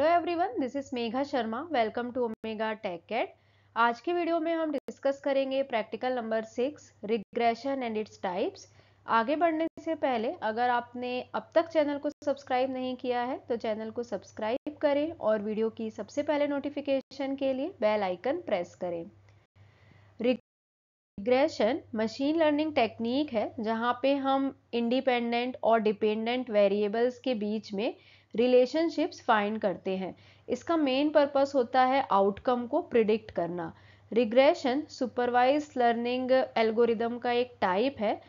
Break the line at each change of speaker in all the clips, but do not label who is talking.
Hello everyone this is Megha Sharma welcome to Omega Tech Cat आज के video में हम डिस्कस करेंगे practical number six regression and its types आगे बढ़ने से पहले अगर आपने अब तक चैनल को सब्सक्राइब नहीं किया है तो चैनल को सब्सक्राइब करें और वीडियो की सबसे पहले नोटिफिकेशन के लिए बेल आइकन प्रेस करें रिग्रेशन मशीन लर्निंग टेक्निक है जहाँ पे हम इंडिपेंडेंट और डिपेंडेंट वेरिएबल्स के बीच में रिलेशनशिप्स फाइंड करते हैं इसका मेन पर्पस होता है आउटकम को प्रिडिक्ट करना रिग्रेशन सुपरवाइज लर्निंग एल्गोरिदम का एक टाइप है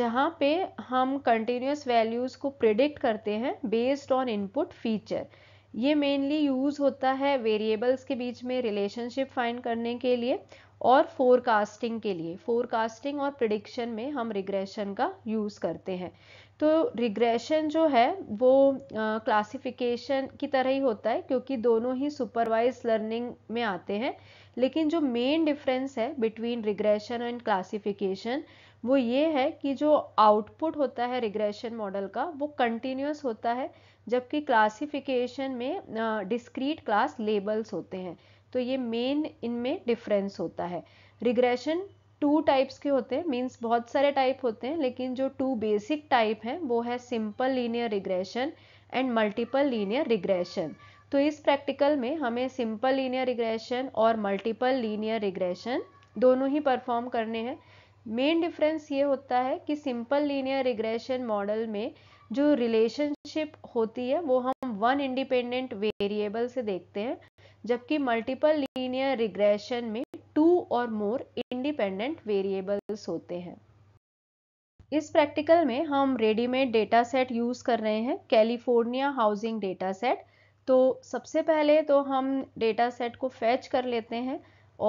जहाँ पे हम कंटिन्यूस वैल्यूज़ को प्रिडिक्ट करते हैं बेस्ड ऑन इनपुट फीचर ये मेनली यूज़ होता है वेरिएबल्स के बीच में रिलेशनशिप फाइंड करने के लिए और फोरकास्टिंग के लिए फोरकास्टिंग और प्रिडिक्शन में हम रिग्रेशन का यूज़ करते हैं तो रिग्रेशन जो है वो क्लासिफिकेशन की तरह ही होता है क्योंकि दोनों ही सुपरवाइज लर्निंग में आते हैं लेकिन जो मेन डिफरेंस है बिटवीन रिग्रेशन एंड क्लासिफिकेशन वो ये है कि जो आउटपुट होता है रिग्रेशन मॉडल का वो कंटिन्यूस होता है जबकि क्लासिफिकेशन में डिस्क्रीट क्लास लेबल्स होते हैं तो ये मेन इनमें डिफरेंस होता है रिग्रेशन टू टाइप्स के होते हैं मीन्स बहुत सारे टाइप होते हैं लेकिन जो टू बेसिक टाइप हैं वो है simple linear regression and multiple linear regression तो इस प्रैक्टिकल में हमें सिंपल लीनियर रिग्रेशन और मल्टीपल लीनियर रिग्रेशन दोनों ही परफॉर्म करने हैं मेन डिफरेंस ये होता है कि सिंपल लीनियर रिग्रेशन मॉडल में जो रिलेशनशिप होती है वो हम वन इंडिपेंडेंट वेरिएबल से देखते हैं जबकि मल्टीपल लीनियर रिग्रेशन में टू और मोर इंडिपेंडेंट वेरिएबल्स होते हैं इस प्रैक्टिकल में हम रेडीमेड डेटा सेट यूज़ कर रहे हैं कैलिफोर्निया हाउसिंग डेटा सेट तो सबसे पहले तो हम डेटा सेट को फैच कर लेते हैं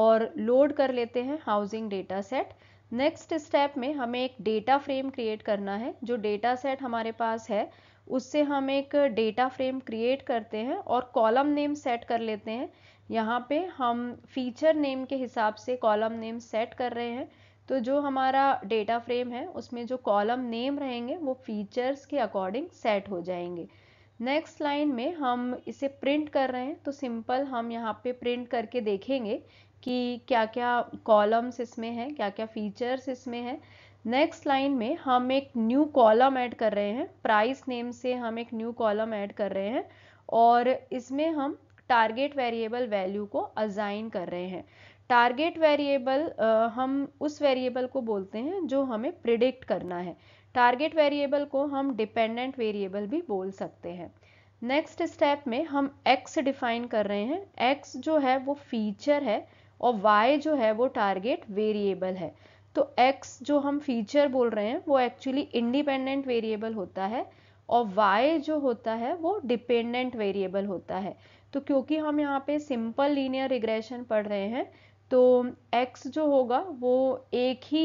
और लोड कर लेते हैं housing data set next step में हमें एक डेटा फ्रेम क्रिएट करना है जो डेटा सेट हमारे पास है उससे हम एक डेटा फ्रेम क्रिएट करते हैं और कॉलम नेम सेट कर लेते हैं यहाँ पे हम फीचर नेम के हिसाब से कॉलम नेम सेट कर रहे हैं तो जो हमारा डेटा फ्रेम है उसमें जो कॉलम नेम रहेंगे वो फीचर्स के अकॉर्डिंग सेट हो जाएंगे नेक्स्ट लाइन में हम इसे प्रिंट कर रहे हैं तो सिंपल हम यहाँ पे प्रिंट करके देखेंगे कि क्या क्या कॉलम्स इसमें हैं क्या क्या फीचर्स इसमें हैं नेक्स्ट लाइन में हम एक न्यू कॉलम ऐड कर रहे हैं प्राइस नेम से हम एक न्यू कॉलम ऐड कर रहे हैं और इसमें हम टारगेट वेरिएबल वैल्यू को अजाइन कर रहे हैं टारगेट वेरिएबल हम उस वेरिएबल को बोलते हैं जो हमें प्रिडिक्ट करना है टारगेट वेरिएबल को हम डिपेंडेंट वेरिएबल भी बोल सकते हैं नेक्स्ट स्टेप में हम एक्स डिफाइन कर रहे हैं एक्स जो है वो फीचर है और वाई जो है वो टारगेट वेरिएबल है तो एक्स जो हम फीचर बोल रहे हैं वो एक्चुअली इंडिपेंडेंट वेरिएबल होता है और वाई जो होता है वो डिपेंडेंट वेरिएबल होता है तो क्योंकि हम यहाँ पे सिंपल लीनियर रिग्रेशन पढ़ रहे हैं तो x जो होगा वो एक ही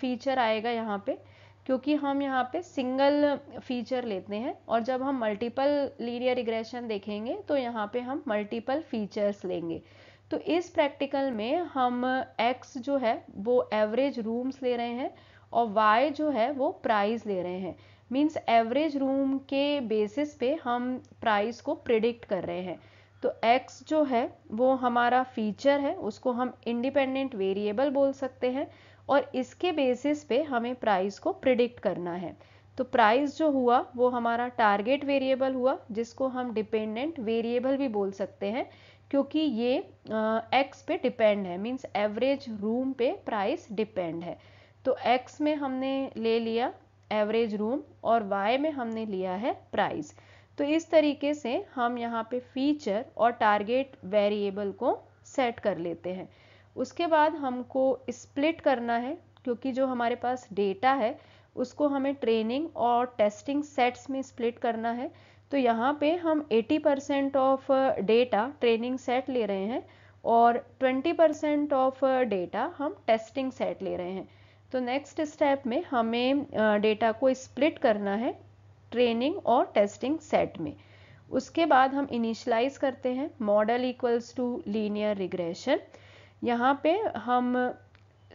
फीचर आएगा यहाँ पे क्योंकि हम यहाँ पे सिंगल फीचर लेते हैं और जब हम मल्टीपल लीनियर रिग्रेशन देखेंगे तो यहाँ पे हम मल्टीपल फीचर्स लेंगे तो इस प्रैक्टिकल में हम x जो है वो एवरेज रूम्स ले रहे हैं और y जो है वो प्राइस ले रहे हैं मीन्स एवरेज रूम के बेसिस पे हम प्राइस को प्रिडिक्ट कर रहे हैं तो x जो है वो हमारा फीचर है उसको हम इंडिपेंडेंट वेरिएबल बोल सकते हैं और इसके बेसिस पे हमें प्राइस को प्रिडिक्ट करना है तो प्राइस जो हुआ वो हमारा टारगेट वेरिएबल हुआ जिसको हम डिपेंडेंट वेरिएबल भी बोल सकते हैं क्योंकि ये एक्स पे डिपेंड है मीन्स एवरेज रूम पे प्राइस डिपेंड है तो एक्स में हमने ले लिया एवरेज रूम और वाई में हमने लिया है प्राइस तो इस तरीके से हम यहाँ पे फीचर और टारगेट वेरिएबल को सेट कर लेते हैं उसके बाद हमको स्प्लिट करना है क्योंकि जो हमारे पास डेटा है उसको हमें ट्रेनिंग और टेस्टिंग सेट्स में स्प्लिट करना है तो यहाँ पे हम 80 percent of data training set ले रहे हैं और 20 परसेंट ऑफ डेटा हम टेस्टिंग सेट ले रहे हैं तो नेक्स्ट स्टेप में हमें डेटा को स्प्लिट करना है ट्रेनिंग और टेस्टिंग सेट में उसके बाद हम इनिशलाइज करते हैं model equals to linear regression यहाँ पे हम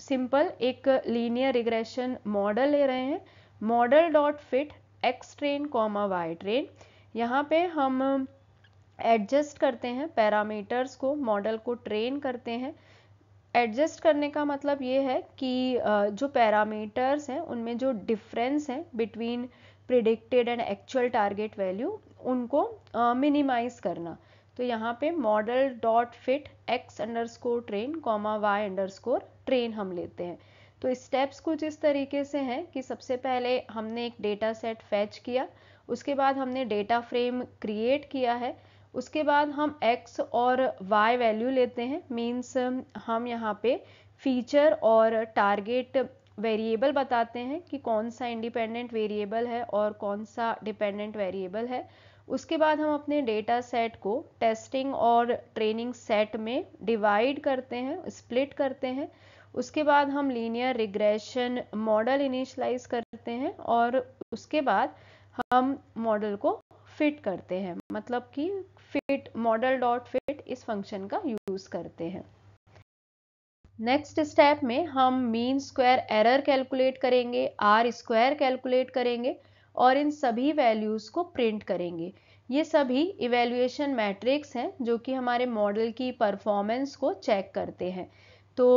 सिंपल एक लीनियर रिग्रेशन मॉडल ले रहे हैं model dot fit X train comma Y train यहाँ पे हम एडजस्ट करते हैं पैरामीटर्स को मॉडल को ट्रेन करते हैं एडजस्ट करने का मतलब ये है कि जो पैरामीटर्स हैं उनमें जो डिफरेंस है between predicted and actual target value उनको मिनिमाइज करना तो यहाँ पे model dot fit X underscore train comma Y underscore train हम लेते हैं तो स्टेप्स कुछ इस तरीके से हैं कि सबसे पहले हमने एक डेटा सेट फैच किया उसके बाद हमने डेटा फ्रेम क्रिएट किया है उसके बाद हम x और y वैल्यू लेते हैं मीन्स हम यहाँ पे फीचर और टारगेट वेरिएबल बताते हैं कि कौन सा इंडिपेंडेंट वेरिएबल है और कौन सा डिपेंडेंट वेरिएबल है उसके बाद हम अपने डेटा सेट को टेस्टिंग और ट्रेनिंग सेट में डिवाइड करते हैं स्प्लिट करते हैं उसके बाद हम लीनियर रिग्रेशन मॉडल इनिशलाइज करते हैं और उसके बाद हम मॉडल को फिट करते हैं मतलब कि फिट मॉडल डॉट फिट इस फंक्शन का यूज करते हैं नेक्स्ट स्टेप में हम मीन स्क्वायर एरर कैलकुलेट करेंगे आर स्क्वायर कैलकुलेट करेंगे और इन सभी वैल्यूज को प्रिंट करेंगे ये सभी इवेल्युएशन मैट्रिक्स हैं जो कि हमारे मॉडल की परफॉर्मेंस को चेक करते हैं तो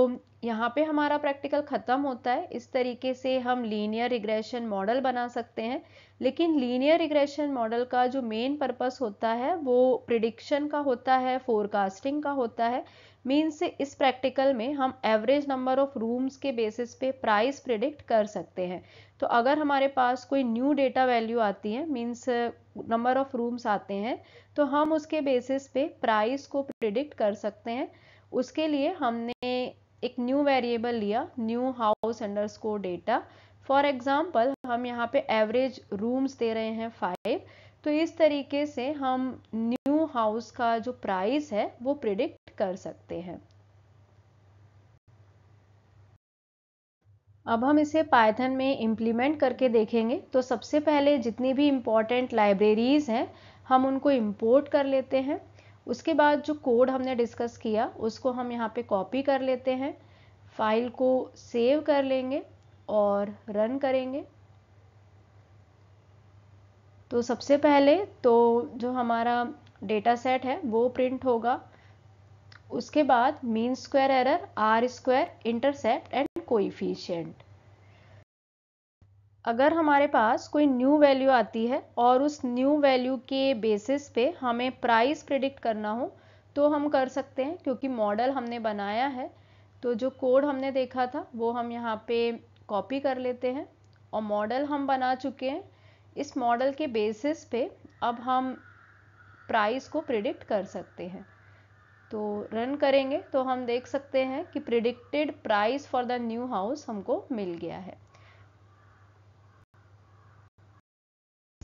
यहाँ पे हमारा प्रैक्टिकल ख़त्म होता है इस तरीके से हम लीनियर रिग्रेशन मॉडल बना सकते हैं लेकिन लीनियर रिग्रेशन मॉडल का जो मेन पर्पस होता है वो प्रिडिक्शन का होता है फोरकास्टिंग का होता है मीन्स इस प्रैक्टिकल में हम एवरेज नंबर ऑफ रूम्स के बेसिस पे प्राइस प्रिडिक्ट कर सकते हैं तो अगर हमारे पास कोई न्यू डेटा वैल्यू आती है मीन्स नंबर ऑफ रूम्स आते हैं तो हम उसके बेसिस पे प्राइस को प्रिडिक्ट कर सकते हैं उसके लिए हमने एक न्यू वेरिएबल लिया new house underscore data for example हम यहाँ पे एवरेज रूम्स दे रहे हैं फाइव तो इस तरीके से हम न्यू हाउस का जो प्राइस है वो प्रिडिक्ट कर सकते हैं अब हम इसे पाइथन में इम्प्लीमेंट करके देखेंगे तो सबसे पहले जितनी भी इम्पोर्टेंट लाइब्रेरीज़ हैं हम उनको इम्पोर्ट कर लेते हैं उसके बाद जो कोड हमने डिस्कस किया उसको हम यहाँ पे कॉपी कर लेते हैं फाइल को सेव कर लेंगे और रन करेंगे तो सबसे पहले तो जो हमारा डेटा सेट है वो प्रिंट होगा उसके बाद mean square error R square intercept and coefficient अगर हमारे पास कोई न्यू वैल्यू आती है और उस न्यू वैल्यू के बेसिस पे हमें प्राइस प्रिडिक्ट करना हो तो हम कर सकते हैं क्योंकि मॉडल हमने बनाया है तो जो कोड हमने देखा था वो हम यहाँ पे कॉपी कर लेते हैं और मॉडल हम बना चुके हैं इस मॉडल के बेसिस पे अब हम प्राइस को प्रिडिक्ट कर सकते हैं तो रन करेंगे तो हम देख सकते हैं कि predicted price for the new house हमको मिल गया है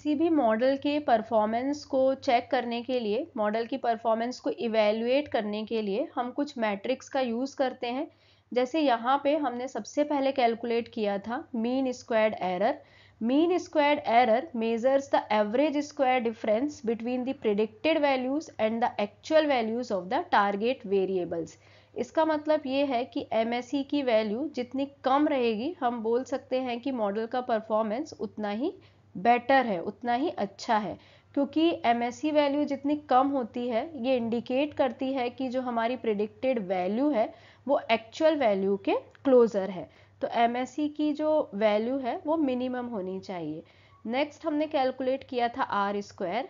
किसी भी मॉडल के परफॉर्मेंस को चेक करने के लिए मॉडल की परफॉर्मेंस को इवेल्युएट करने के लिए हम कुछ मैट्रिक्स का यूज़ करते हैं जैसे यहाँ पे हमने सबसे पहले कैलकुलेट किया था mean squared error mean squared error measures the average square difference between the predicted values and the actual values of the target variables इसका मतलब ये है कि एम e की वैल्यू जितनी कम रहेगी हम बोल सकते हैं कि मॉडल का परफॉर्मेंस उतना ही बेटर है उतना ही अच्छा है क्योंकि एम वैल्यू जितनी कम होती है ये इंडिकेट करती है कि जो हमारी प्रिडिक्टेड वैल्यू है वो एक्चुअल वैल्यू के क्लोज़र है तो एम की जो वैल्यू है वो मिनिमम होनी चाहिए नेक्स्ट हमने कैलकुलेट किया था R square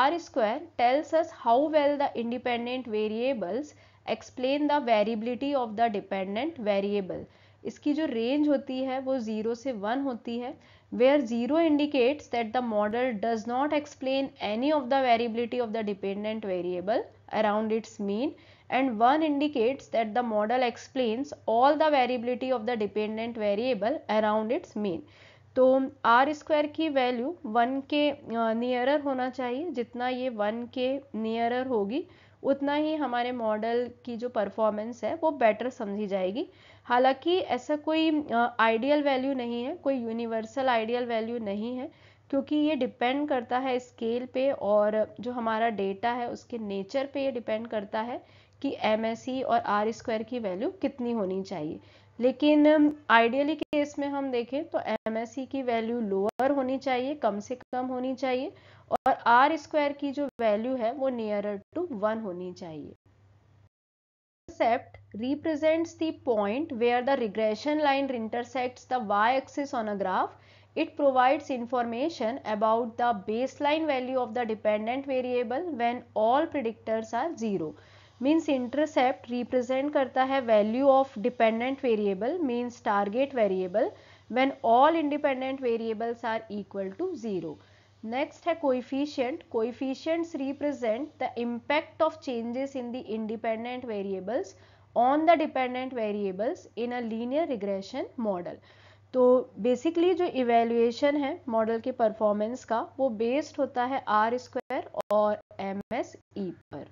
R square tells us how well the independent variables explain the variability of the dependent variable इसकी जो रेंज होती है वो ज़ीरो से वन होती है where 0 indicates that the model does not explain any of the variability of the dependent variable around its mean and 1 indicates that the model explains all the variability of the dependent variable around its mean. तो R square की value one के nearer होना चाहिए जितना ये one के nearer होगी उतना ही हमारे मॉडल की जो परफॉर्मेंस है वो बेटर समझी जाएगी हालांकि ऐसा कोई आइडियल वैल्यू नहीं है कोई यूनिवर्सल आइडियल वैल्यू नहीं है क्योंकि ये डिपेंड करता है स्केल पे और जो हमारा डेटा है उसके नेचर पे ये डिपेंड करता है कि एम e और आर स्क्वायर की वैल्यू कितनी होनी चाहिए लेकिन आइडियली केस में हम देखें तो एम की वैल्यू लोअर होनी चाहिए कम से कम होनी चाहिए और आर स्क्वायर की जो वैल्यू है वो नियरर टू वन होनी चाहिए सेप्ट represents the point where the regression line intersect the Y axis on a graph it provides information about the baseline value of the dependent variable when all predictors are zero means intercept represent करता है value of dependent variable means target variable when all independent variables are equal to zero next है coefficient coefficients represent the impact of changes in the independent variables on the dependent variables in a linear regression model तो basically जो evaluation है model के performance का वो based होता है R square और एम एस ई पर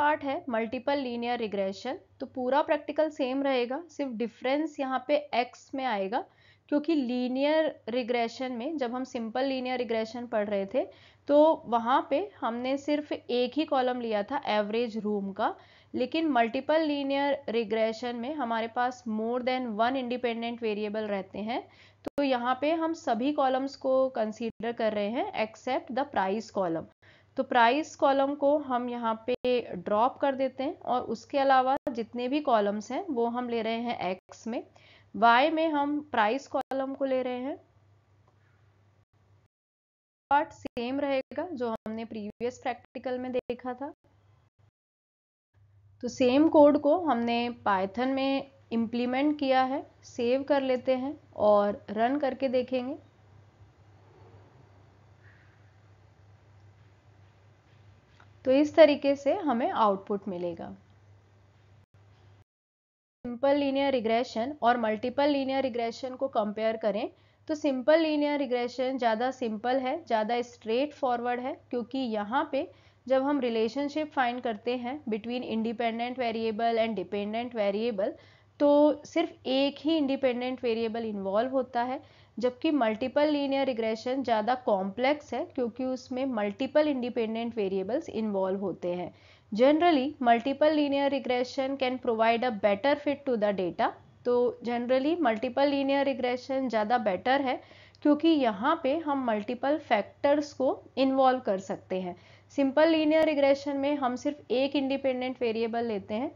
पार्ट है मल्टीपल लीनियर रिग्रेशन तो पूरा प्रैक्टिकल सेम रहेगा सिर्फ डिफरेंस यहाँ पे एक्स में आएगा क्योंकि लीनियर रिग्रेशन में जब हम सिंपल लीनियर रिग्रेशन पढ़ रहे थे तो वहाँ पे हमने सिर्फ एक ही कॉलम लिया था एवरेज रूम का लेकिन मल्टीपल लीनियर रिग्रेशन में हमारे पास more than one independent variable रहते हैं तो यहाँ पे हम सभी कॉलम्स को कंसीडर कर रहे हैं एक्सेप्ट द प्राइस कॉलम तो प्राइस कॉलम को हम यहाँ पे ड्रॉप कर देते हैं और उसके अलावा जितने भी कॉलम्स हैं वो हम ले रहे हैं एक्स में वाई में हम प्राइस कॉलम को ले रहे हैं पार्ट सेम रहेगा जो हमने प्रीवियस प्रैक्टिकल में देखा था तो सेम कोड को हमने पाइथन में इम्प्लीमेंट किया है सेव कर लेते हैं और रन करके देखेंगे तो इस तरीके से हमें आउटपुट मिलेगा सिंपल लीनियर रिग्रेशन और मल्टीपल लीनियर रिग्रेशन को कंपेयर करें तो सिंपल लीनियर रिग्रेशन ज़्यादा सिंपल है ज़्यादा स्ट्रेट फॉरवर्ड है क्योंकि यहाँ पे जब हम रिलेशनशिप फाइंड करते हैं between independent variable and dependent variable तो सिर्फ एक ही इंडिपेंडेंट वेरिएबल इन्वॉल्व होता है जबकि मल्टीपल लीनियर रिग्रेशन ज़्यादा कॉम्प्लेक्स है क्योंकि उसमें मल्टीपल इंडिपेंडेंट वेरिएबल्स इन्वॉल्व होते हैं generally multiple linear regression can provide a better fit to the data तो जनरली मल्टीपल लीनियर रिग्रेशन ज़्यादा बेटर है क्योंकि यहाँ पे हम मल्टीपल फैक्टर्स को इन्वॉल्व कर सकते हैं सिंपल लीनियर रिग्रेशन में हम सिर्फ एक इंडिपेंडेंट वेरिएबल लेते हैं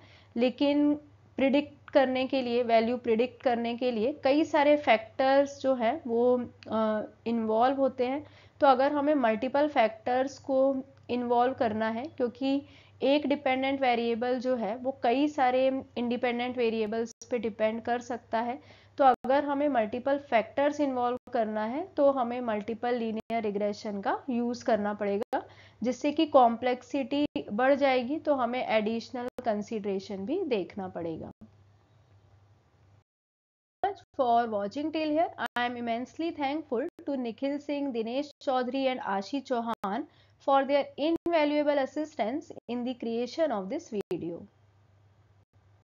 लेकिन प्रिडिक्ट करने के लिए वैल्यू प्रिडिक्ट करने के लिए कई सारे फैक्टर्स जो है वो इन्वॉल्व होते हैं तो अगर हमें मल्टीपल फैक्टर्स को इन्वॉल्व करना है क्योंकि एक डिपेंडेंट वेरिएबल जो है वो कई सारे इंडिपेंडेंट वेरिएबल्स पे डिपेंड कर सकता है तो अगर हमें मल्टीपल फैक्टर्स इन्वॉल्व करना है तो हमें मल्टीपल लीनियर रिग्रेशन का यूज़ करना पड़ेगा जिससे कि कॉम्प्लेक्सिटी बढ़ जाएगी तो हमें एडिशनल कंसिड्रेशन भी देखना पड़ेगा much for watching till here. I am immensely thankful to Nikhil Singh, Dinesh Chaudhary and Ashi Chauhan for their invaluable assistance in the creation of this video.